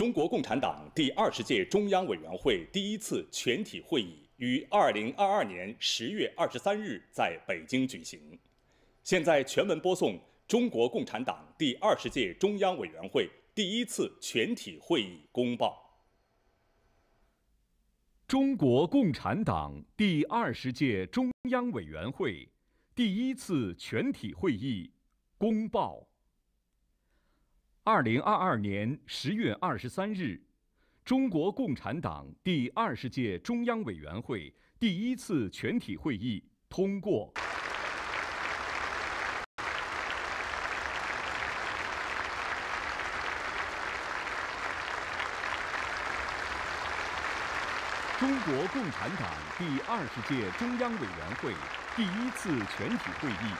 中国共产党第二十届中央委员会第一次全体会议于二零二二年十月二十三日在北京举行。现在全文播送中国共产党第二十届中央委员会第一次全体会议公报。中国共产党第二十届中央委员会第一次全体会议公报。二零二二年十月二十三日，中国共产党第二十届中央委员会第一次全体会议通过。中国共产党第二十届中央委员会第一次全体会议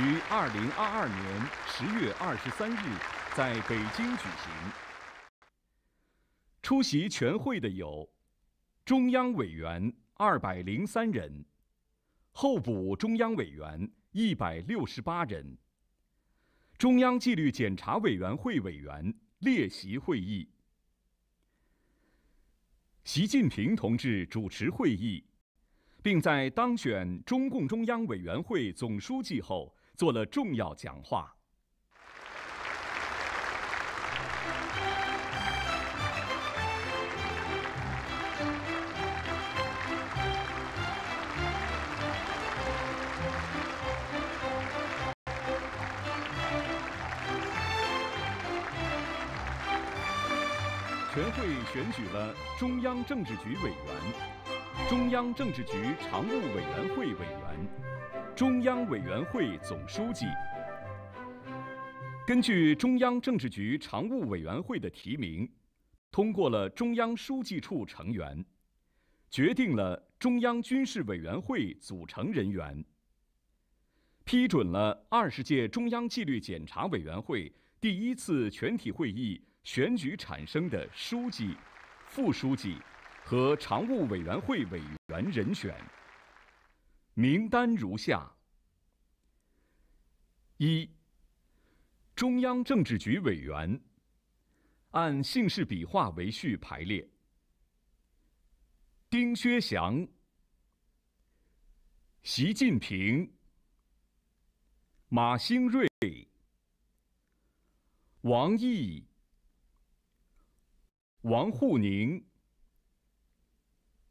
于二零二二年十月二十三日。在北京举行。出席全会的有中央委员二百零三人，候补中央委员一百六十八人，中央纪律检查委员会委员列席会议。习近平同志主持会议，并在当选中共中央委员会总书记后做了重要讲话。全会选举了中央政治局委员、中央政治局常务委员会委员、中央委员会总书记。根据中央政治局常务委员会的提名，通过了中央书记处成员，决定了中央军事委员会组成人员，批准了二十届中央纪律检查委员会第一次全体会议。选举产生的书记、副书记和常务委员会委员人选名单如下：一、中央政治局委员按姓氏笔画为序排列：丁薛祥、习近平、马兴瑞、王毅。王沪宁、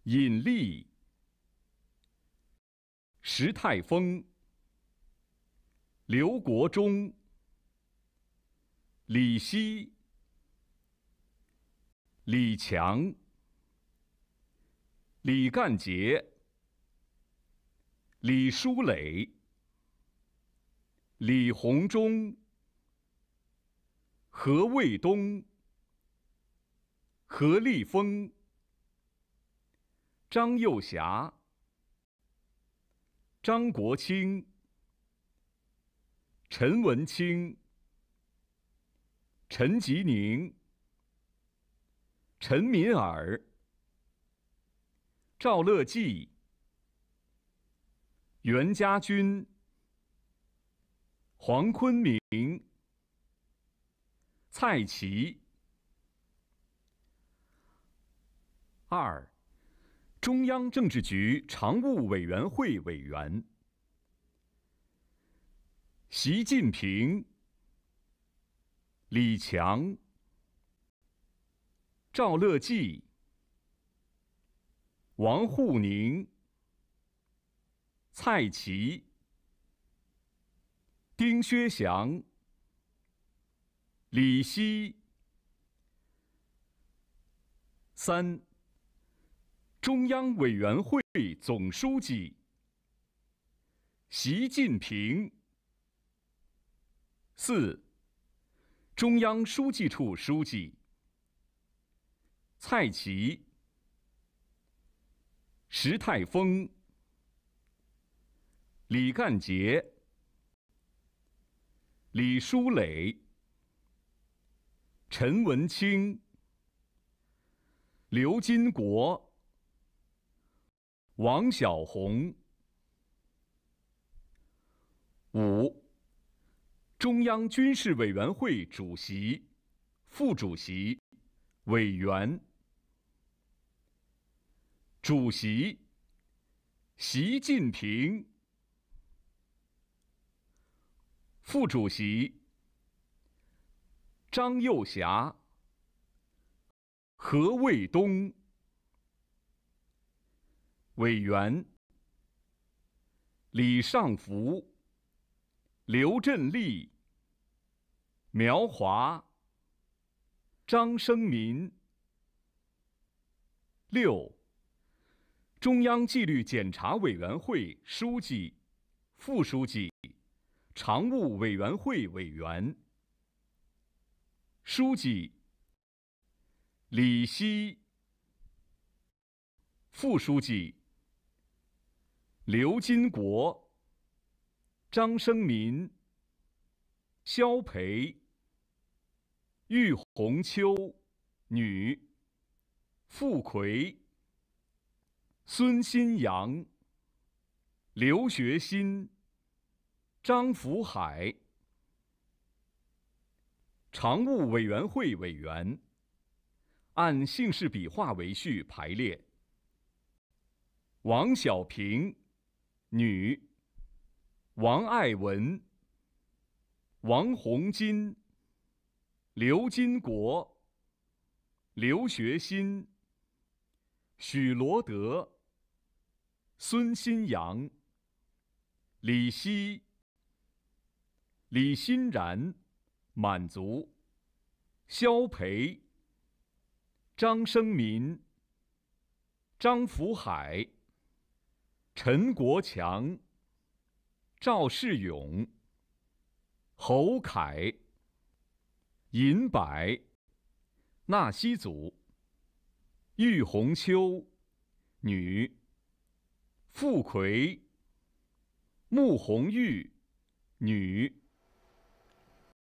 尹力、石泰峰、刘国忠，李希、李强、李干杰、李书磊、李鸿忠、何卫东。何立峰、张幼霞、张国清、陈文清、陈吉宁、陈敏尔、赵乐际、袁家军、黄坤明、蔡奇。二，中央政治局常务委员会委员：习近平、李强、赵乐际、王沪宁、蔡奇、丁薛祥、李希。三。中央委员会总书记习近平，四中央书记处书记蔡奇、石泰峰、李干杰、李书磊、陈文清、刘金国。王小红。五，中央军事委员会主席、副主席、委员，主席习近平，副主席张幼霞、何卫东。委员：李尚福、刘振立、苗华、张生民。六，中央纪律检查委员会书记、副书记、常务委员会委员。书记：李希，副书记。刘金国、张生民、肖培、玉红秋（女）、付奎、孙新阳、刘学新、张福海，常务委员会委员按姓氏笔画为序排列。王小平。女：王爱文、王洪金、刘金国、刘学新、许罗德、孙新阳、李希、李欣然，满族；肖培、张生民、张福海。陈国强、赵世勇、侯凯、尹柏、纳西族、玉红秋，女；傅奎、穆红玉，女。